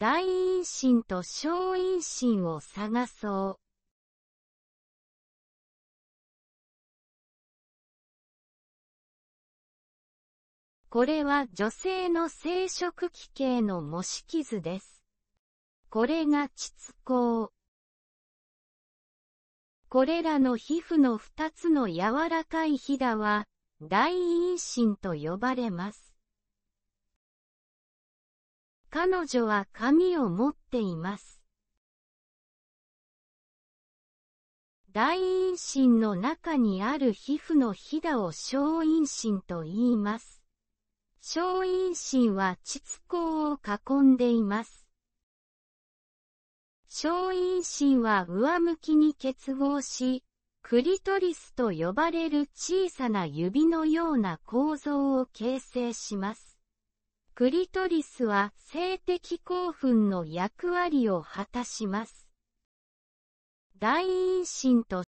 大陰唇と小陰唇を探そう。これは女性の生殖器系の模式図です。これが膣口。これらの皮膚の2つの柔らかいひだは、大陰唇と呼ばれます。彼女は紙を持っています。大陰唇の中にある皮膚のひだを小陰唇と言います。小陰唇は膣口を囲んでいます。小陰唇は上向きに結合し、クリトリスと呼ばれる小さな指のような構造を形成します。クリトリスは性的興奮の役割を果たします。大陰唇と